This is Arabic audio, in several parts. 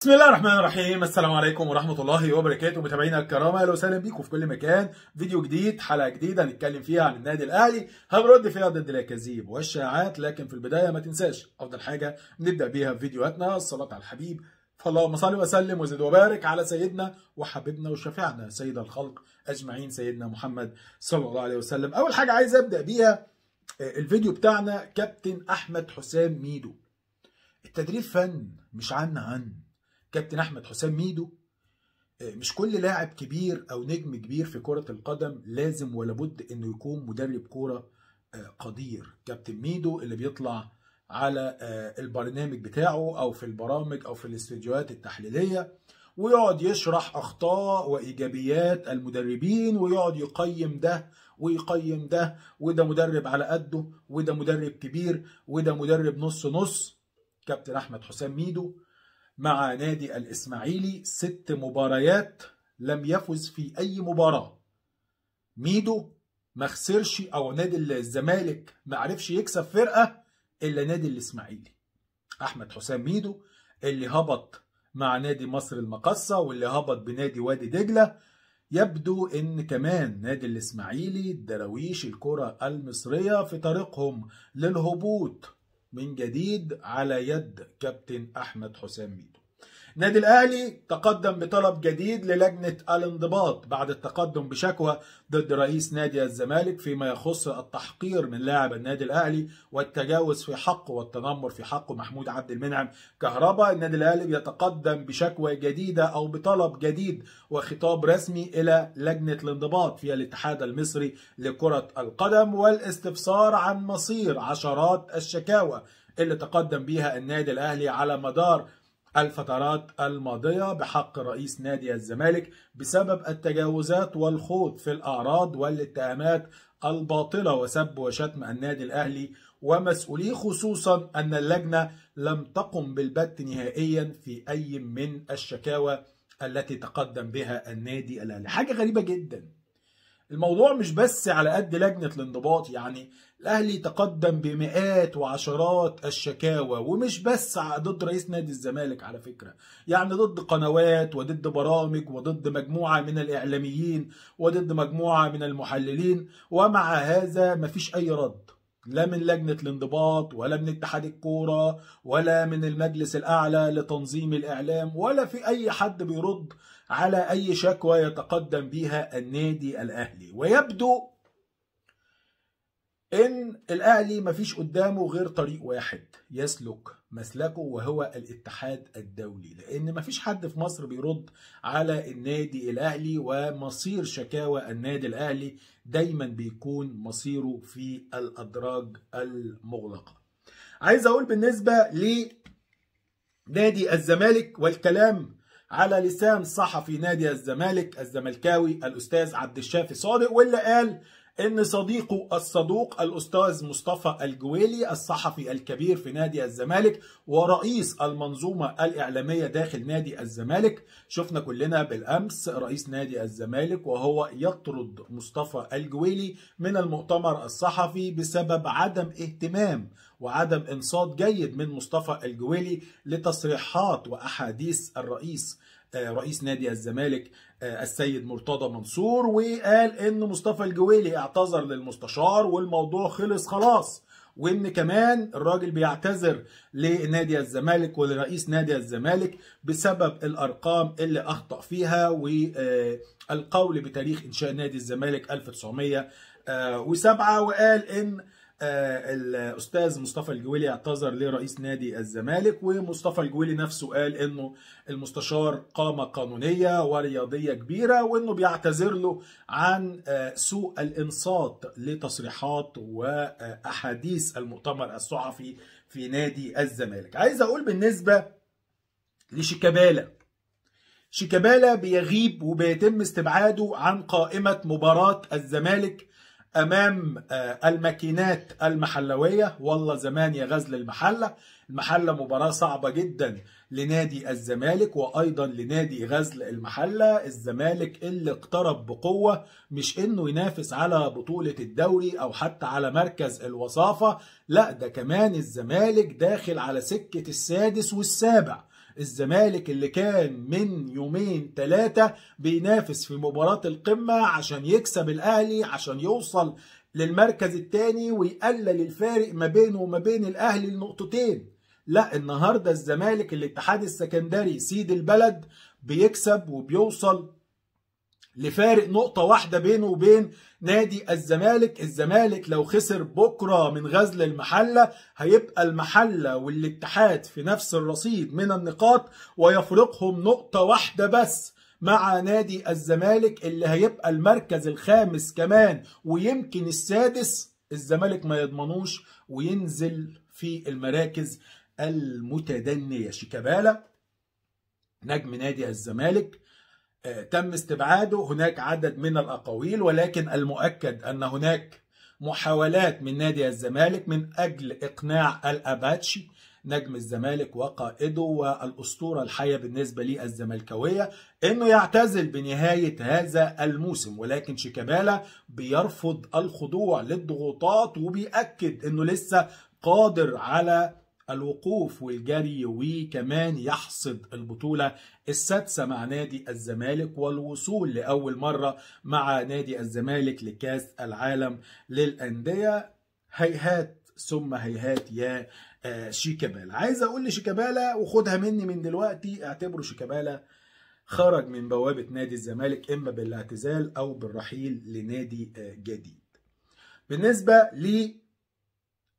بسم الله الرحمن الرحيم السلام عليكم ورحمة الله وبركاته متابعينا الكرام اهلا وسهلا بيكم في كل مكان فيديو جديد حلقة جديدة هنتكلم فيها عن النادي الاهلي هنرد فيها ضد الاكاذيب والشائعات لكن في البداية ما تنساش افضل حاجة نبدأ بيها في فيديوهاتنا الصلاة على الحبيب فاللهم صل وسلم وزد وبارك على سيدنا وحبيبنا وشفيعنا سيد الخلق اجمعين سيدنا محمد صلى الله عليه وسلم اول حاجة عايز ابدأ بيها آه، الفيديو بتاعنا كابتن احمد حسام ميدو التدريب فن مش عن عن كابتن احمد حسام ميدو آه، مش كل لاعب كبير او نجم كبير في كره القدم لازم ولا بد انه يكون مدرب كوره آه، قدير كابتن ميدو اللي بيطلع على آه، البرنامج بتاعه او في البرامج او في الاستديوهات التحليليه ويقعد يشرح اخطاء وايجابيات المدربين ويقعد يقيم ده ويقيم ده وده مدرب على قده وده مدرب كبير وده مدرب نص نص كابتن احمد حسام ميدو مع نادي الإسماعيلي ست مباريات لم يفز في أي مباراة ميدو ما خسرش أو نادي الزمالك ما عرفش يكسب فرقة إلا نادي الإسماعيلي أحمد حسام ميدو اللي هبط مع نادي مصر المقصة واللي هبط بنادي وادي دجلة يبدو ان كمان نادي الاسماعيلي دراويش الكرة المصرية في طريقهم للهبوط من جديد على يد كابتن أحمد حسام ميدو نادي الاهلي تقدم بطلب جديد للجنه الانضباط بعد التقدم بشكوى ضد رئيس نادي الزمالك فيما يخص التحقير من لاعب النادي الاهلي والتجاوز في حقه والتنمر في حقه محمود عبد المنعم كهربا النادي الاهلي بيتقدم بشكوى جديده او بطلب جديد وخطاب رسمي الى لجنه الانضباط في الاتحاد المصري لكره القدم والاستفسار عن مصير عشرات الشكاوى اللي تقدم بيها النادي الاهلي على مدار الفترات الماضية بحق رئيس نادي الزمالك بسبب التجاوزات والخوض في الأعراض والاتهامات الباطلة وسب وشتم النادي الأهلي ومسؤوليه خصوصا أن اللجنة لم تقم بالبت نهائيا في أي من الشكاوى التي تقدم بها النادي الأهلي حاجة غريبة جداً الموضوع مش بس على قد لجنة الانضباط يعني الأهلي تقدم بمئات وعشرات الشكاوى ومش بس ضد رئيس نادي الزمالك على فكرة يعني ضد قنوات وضد برامج وضد مجموعة من الإعلاميين وضد مجموعة من المحللين ومع هذا مفيش أي رد لا من لجنة الانضباط ولا من اتحاد الكورة ولا من المجلس الأعلى لتنظيم الإعلام ولا في أي حد بيرد على أي شكوى يتقدم بها النادي الأهلي ويبدو إن الأهلي مفيش قدامه غير طريق واحد يسلك مسلكه وهو الاتحاد الدولي لان مفيش حد في مصر بيرد على النادي الاهلي ومصير شكاوى النادي الاهلي دايما بيكون مصيره في الادراج المغلقه عايز اقول بالنسبه لنادي الزمالك والكلام على لسان صحفي نادي الزمالك الزملكاوي الاستاذ عبد الشافي صادق واللي قال ان صديقه الصدوق الاستاذ مصطفى الجويلي الصحفي الكبير في نادي الزمالك ورئيس المنظومه الاعلاميه داخل نادي الزمالك شفنا كلنا بالامس رئيس نادي الزمالك وهو يطرد مصطفى الجويلي من المؤتمر الصحفي بسبب عدم اهتمام وعدم انصات جيد من مصطفى الجويلي لتصريحات واحاديث الرئيس رئيس نادي الزمالك آه، السيد مرتضى منصور وقال ان مصطفى الجويلي اعتذر للمستشار والموضوع خلص خلاص وان كمان الراجل بيعتذر لنادي الزمالك ولرئيس نادي الزمالك بسبب الارقام اللي اخطا فيها والقول بتاريخ انشاء نادي الزمالك 1907 آه، وقال ان آه، الاستاذ مصطفى الجويلي اعتذر لرئيس نادي الزمالك ومصطفى الجويلي نفسه قال انه المستشار قامه قانونيه ورياضيه كبيره وانه بيعتذر له عن آه، سوء الانصات لتصريحات واحاديث المؤتمر الصحفي في نادي الزمالك عايز اقول بالنسبه لشيكابالا شيكابالا بيغيب وبيتم استبعاده عن قائمه مباراه الزمالك امام آه، الماكينات المحلويه والله زمان يا غزل المحله المحله مباراه صعبه جدا لنادي الزمالك وايضا لنادي غزل المحله الزمالك اللي اقترب بقوه مش انه ينافس على بطوله الدوري او حتى على مركز الوصافه لا ده كمان الزمالك داخل على سكه السادس والسابع الزمالك اللي كان من يومين ثلاثة بينافس في مباراة القمة عشان يكسب الأهلي عشان يوصل للمركز الثاني ويقلل الفارق ما بينه وما بين الأهلي لنقطتين لا النهارده الزمالك الاتحاد السكندري سيد البلد بيكسب وبيوصل لفارق نقطة واحدة بينه وبين نادي الزمالك الزمالك لو خسر بكرة من غزل المحلة هيبقى المحلة والاتحاد في نفس الرصيد من النقاط ويفرقهم نقطة واحدة بس مع نادي الزمالك اللي هيبقى المركز الخامس كمان ويمكن السادس الزمالك ما يضمنوش وينزل في المراكز المتدنية شيكابالا نجم نادي الزمالك تم استبعاده هناك عدد من الأقاويل ولكن المؤكد أن هناك محاولات من نادي الزمالك من أجل إقناع الأباتشي نجم الزمالك وقائده والأسطورة الحية بالنسبة للزملكاوية أنه يعتزل بنهاية هذا الموسم ولكن شيكابالا بيرفض الخضوع للضغوطات وبيأكد أنه لسه قادر على الوقوف والجري وكمان يحصد البطولة السادسة مع نادي الزمالك والوصول لأول مرة مع نادي الزمالك لكاس العالم للأندية هيهات ثم هيهات يا آه، شيكابالا عايز أقول لشيكابالا وخدها مني من دلوقتي اعتبره شيكابالا خرج من بوابة نادي الزمالك إما بالاعتزال أو بالرحيل لنادي آه، جديد بالنسبة لي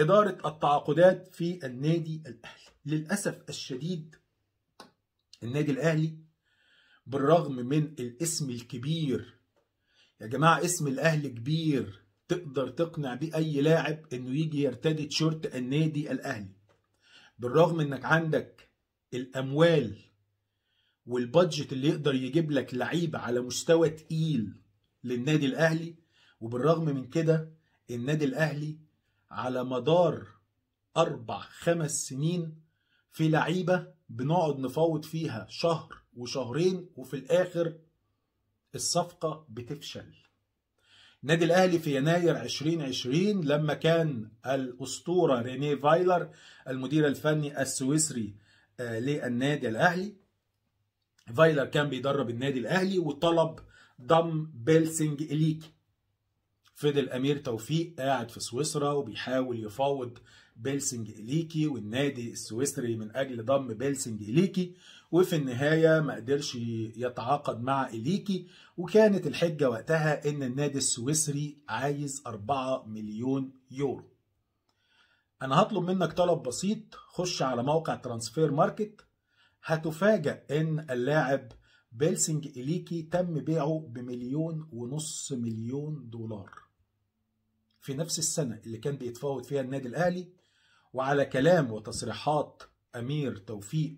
إدارة التعاقدات في النادي الأهلي للأسف الشديد النادي الأهلي بالرغم من الاسم الكبير يا جماعة اسم الأهلي كبير تقدر تقنع بيه أي لاعب إنه يجي يرتدي تشورت النادي الأهلي بالرغم إنك عندك الأموال والبادجت اللي يقدر يجيب لك لعيبة على مستوى تقيل للنادي الأهلي وبالرغم من كده النادي الأهلي على مدار أربع خمس سنين في لعيبة بنقعد نفاوض فيها شهر وشهرين وفي الآخر الصفقة بتفشل نادي الأهلي في يناير 2020 لما كان الأسطورة رينيه فايلر المدير الفني السويسري آه، للنادي الأهلي فايلر كان بيدرب النادي الأهلي وطلب ضم بيلسينج إليكي فضل امير توفيق قاعد في سويسرا وبيحاول يفاوض بيلسنج اليكي والنادي السويسري من اجل ضم بيلسنج اليكي وفي النهايه ما قدرش يتعاقد مع اليكي وكانت الحجه وقتها ان النادي السويسري عايز 4 مليون يورو انا هطلب منك طلب بسيط خش على موقع ترانسفير ماركت هتفاجأ ان اللاعب بيلسنج اليكي تم بيعه بمليون ونص مليون دولار في نفس السنة اللي كان بيتفاوض فيها النادي الأهلي وعلى كلام وتصريحات أمير توفيق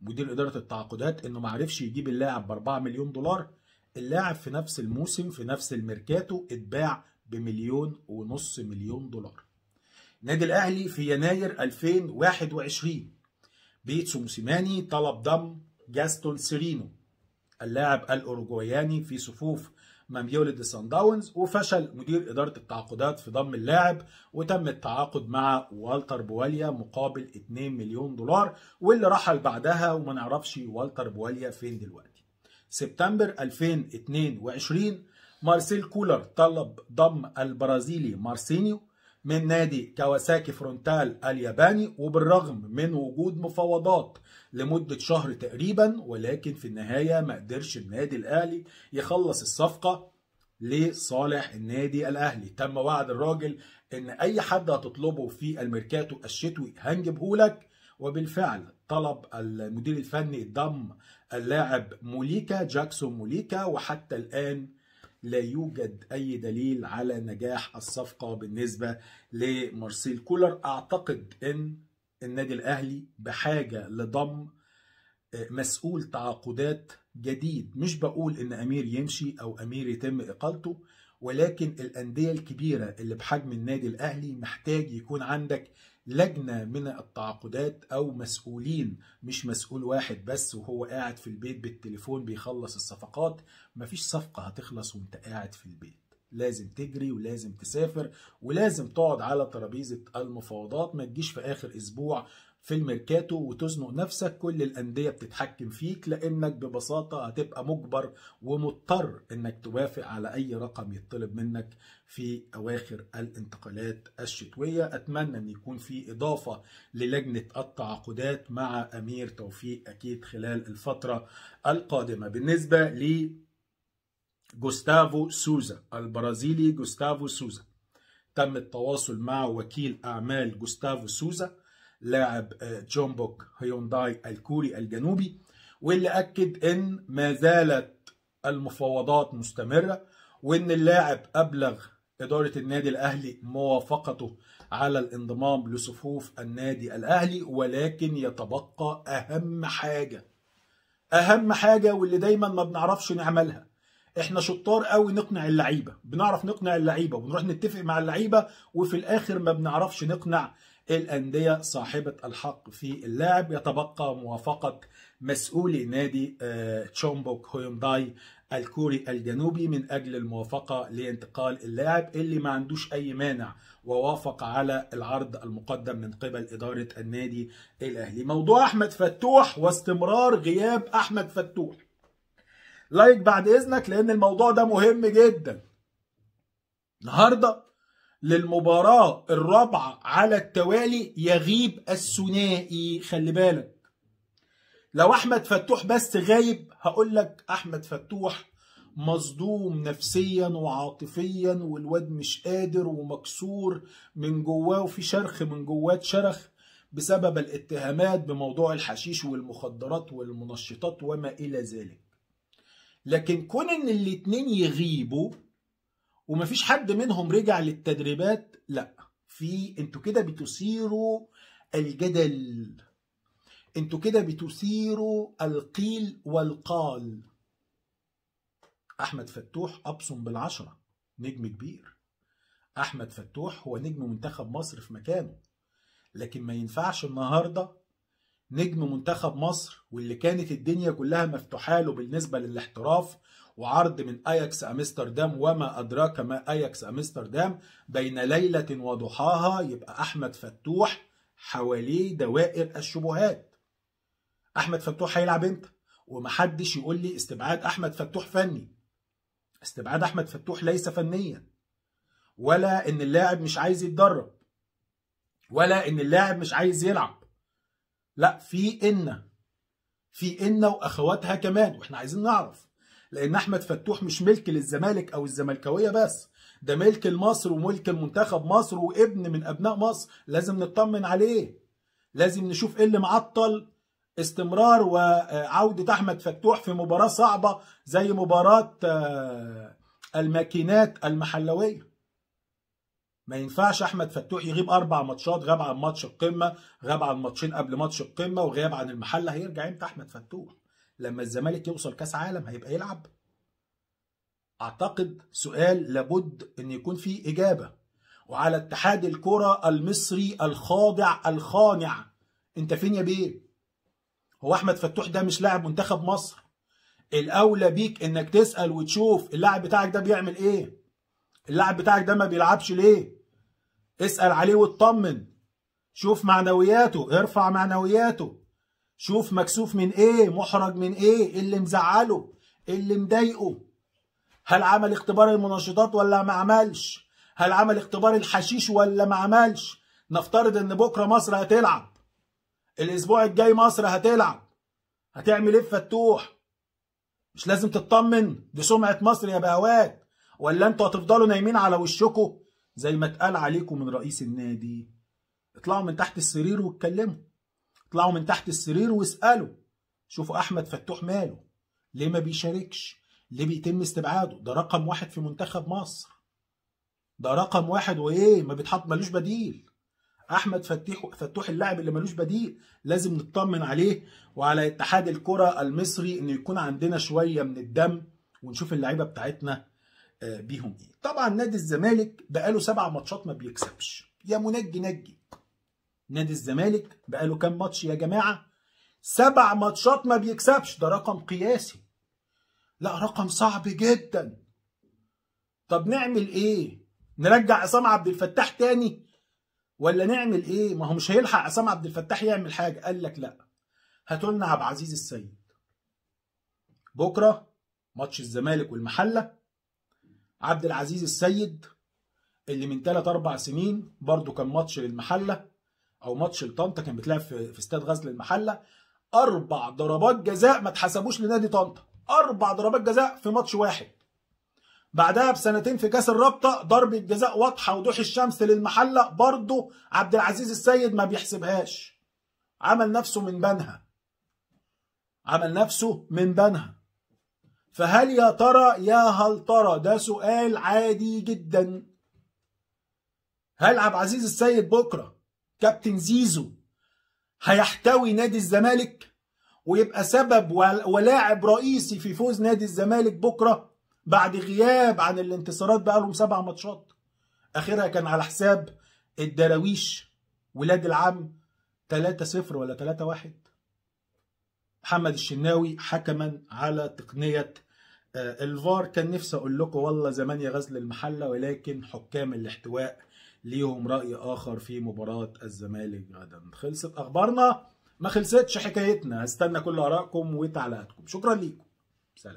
مدير إدارة التعاقدات إنه ما عرفش يجيب اللاعب ب 4 مليون دولار اللاعب في نفس الموسم في نفس الميركاتو اتباع بمليون ونص مليون دولار النادي الأهلي في يناير 2021 بيتسو موسيماني طلب ضم جاستون سيرينو اللاعب الأوروجواياني في صفوف دي سان داونز وفشل مدير إدارة التعاقدات في ضم اللاعب وتم التعاقد مع والتر بواليا مقابل 2 مليون دولار واللي رحل بعدها وما نعرفش والتر بواليا فين دلوقتي سبتمبر 2022 مارسيل كولر طلب ضم البرازيلي مارسينيو من نادي كاواساكي فرونتال الياباني وبالرغم من وجود مفاوضات لمدة شهر تقريبا ولكن في النهاية ما قدرش النادي الأهلي يخلص الصفقة لصالح النادي الأهلي تم وعد الراجل إن أي حد هتطلبه في الميركاتو الشتوي هنجيبه لك وبالفعل طلب المدير الفني ضم اللاعب موليكا جاكسون موليكا وحتى الآن لا يوجد أي دليل على نجاح الصفقة بالنسبة لمارسيل كولر أعتقد أن النادي الأهلي بحاجة لضم آه، مسؤول تعاقدات جديد مش بقول ان امير يمشي او امير يتم اقالته ولكن الانديه الكبيره اللي بحجم النادي الاهلي محتاج يكون عندك لجنة من التعاقدات أو مسؤولين مش مسؤول واحد بس وهو قاعد في البيت بالتليفون بيخلص الصفقات مفيش صفقة هتخلص وانت قاعد في البيت لازم تجري ولازم تسافر ولازم تقعد على ترابيزة المفاوضات ما تجيش في آخر أسبوع في الميركاتو وتزنق نفسك كل الأندية بتتحكم فيك لأنك ببساطة هتبقى مجبر ومضطر إنك توافق على أي رقم يطلب منك في أواخر الانتقالات الشتوية أتمنى أن يكون في إضافة للجنة التعاقدات مع أمير توفيق أكيد خلال الفترة القادمة بالنسبة ل جوستافو سوزا البرازيلي جوستافو سوزا تم التواصل مع وكيل أعمال جوستافو سوزا لاعب آه، جونبوك هيونداي الكوري الجنوبي واللي اكد ان ما زالت المفاوضات مستمره وان اللاعب ابلغ اداره النادي الاهلي موافقته على الانضمام لصفوف النادي الاهلي ولكن يتبقى اهم حاجه اهم حاجه واللي دايما ما بنعرفش نعملها احنا شطار قوي نقنع اللعيبه بنعرف نقنع اللعيبه ونروح نتفق مع اللعيبه وفي الاخر ما بنعرفش نقنع الأندية صاحبة الحق في اللعب يتبقى موافقة مسؤولي نادي آه، تشومبوك هيونداي الكوري الجنوبي من أجل الموافقة لانتقال اللاعب اللي ما عندوش أي مانع ووافق على العرض المقدم من قبل إدارة النادي الأهلي موضوع أحمد فتوح واستمرار غياب أحمد فتوح لايك بعد إذنك لأن الموضوع ده مهم جدا النهارده للمباراة الرابعة على التوالي يغيب الثنائي خلي بالك لو احمد فتوح بس غايب هقول لك احمد فتوح مصدوم نفسيا وعاطفيا والواد مش قادر ومكسور من جواه وفي شرخ من جواه شرخ بسبب الاتهامات بموضوع الحشيش والمخدرات والمنشطات وما الى ذلك لكن كون ان الاتنين يغيبوا ومفيش حد منهم رجع للتدريبات لا في انتوا كده بتثيروا الجدل انتوا كده بتثيروا القيل والقال احمد فتوح ابصم بالعشره نجم كبير احمد فتوح هو نجم منتخب مصر في مكانه لكن ما ينفعش النهارده نجم منتخب مصر واللي كانت الدنيا كلها مفتوحه له بالنسبه للاحتراف وعرض من اياكس امستردام وما ادراك ما اياكس امستردام بين ليله وضحاها يبقى احمد فتوح حواليه دوائر الشبهات احمد فتوح هيلعب امتى ومحدش يقول لي استبعاد احمد فتوح فني استبعاد احمد فتوح ليس فنيا ولا ان اللاعب مش عايز يتدرب ولا ان اللاعب مش عايز يلعب لا في ان في ان واخواتها كمان واحنا عايزين نعرف لان احمد فتوح مش ملك للزمالك او الزملكاويه بس ده ملك لمصر وملك المنتخب مصر وابن من ابناء مصر لازم نطمن عليه لازم نشوف ايه اللي معطل استمرار وعوده احمد فتوح في مباراه صعبه زي مباراه آه، الماكينات المحلويه ما ينفعش احمد فتوح يغيب اربع ماتشات غاب عن ماتش القمه غاب عن ماتشين قبل ماتش القمه وغاب عن المحله هيرجع امتى احمد فتوح لما الزمالك يوصل كاس عالم هيبقى يلعب اعتقد سؤال لابد ان يكون فيه اجابه وعلى اتحاد الكره المصري الخاضع الخانع انت فين يا بيه هو احمد فتوح ده مش لاعب منتخب مصر الاولى بيك انك تسال وتشوف اللاعب بتاعك ده بيعمل ايه اللاعب بتاعك ده ما بيلعبش ليه اسال عليه واطمن شوف معنوياته ارفع معنوياته شوف مكسوف من ايه محرج من ايه, إيه اللي مزعله إيه اللي مضايقه هل عمل اختبار المنشطات ولا ما عملش هل عمل اختبار الحشيش ولا ما عملش نفترض ان بكره مصر هتلعب الاسبوع الجاي مصر هتلعب هتعمل ايه في فتوح مش لازم تطمن دي سمعه مصر يا بهوات ولا انتوا هتفضلوا نايمين على وشكم زي ما اتقال عليكم من رئيس النادي اطلعوا من تحت السرير واتكلموا اطلعوا من تحت السرير واسألوا شوفوا أحمد فتوح ماله ليه ما بيشاركش ليه بيتم استبعاده ده رقم واحد في منتخب مصر ده رقم واحد وإيه ما بيتحط ملوش بديل احمد فتيح فتوح اللاعب اللي ملوش بديل لازم نطمن عليه وعلى اتحاد الكره المصري ان يكون عندنا شويه من الدم ونشوف اللعيبه بتاعتنا آه، بيهم ايه طبعا نادي الزمالك بقاله سبع ماتشات ما بيكسبش يا منجي نجي نادي الزمالك بقاله كام ماتش يا جماعه سبع ماتشات ما بيكسبش ده رقم قياسي لا رقم صعب جدا طب نعمل ايه نرجع عصام عبد الفتاح تاني ولا نعمل ايه ما هو مش هيلحق عصام عبد الفتاح يعمل حاجه قال لك لا هاتوا لنا عبد العزيز السيد بكره ماتش الزمالك والمحله عبد العزيز السيد اللي من 3 4 سنين برضه كان ماتش للمحله او ماتش لطنطا كان بيتلعب في استاد غزل المحله اربع ضربات جزاء ما اتحسبوش لنادي طنطا اربع ضربات جزاء في ماتش واحد بعدها بسنتين في كاس الرابطه ضربه جزاء واضحه وضوح الشمس للمحله برضه عبد العزيز السيد ما بيحسبهاش عمل نفسه من بنها عمل نفسه من بنها فهل يا ترى يا هل ترى ده سؤال عادي جدا هل عبد العزيز السيد بكره كابتن زيزو هيحتوي نادي الزمالك ويبقى سبب ولاعب رئيسي في فوز نادي الزمالك بكره بعد غياب عن الانتصارات بقالهم سبع ماتشات اخرها كان على حساب الدراويش ولاد العم 3-0 ولا 3-1 محمد الشناوي حكما على تقنيه آه، الفار كان نفسي اقول لكم والله زمان يا غزل المحله ولكن حكام الاحتواء ليهم رأي آخر في مباراة الزمالك غدا خلصت أخبارنا ما خلصتش حكايتنا هستنى كل آرائكم وتعليقاتكم شكرا ليكم سلام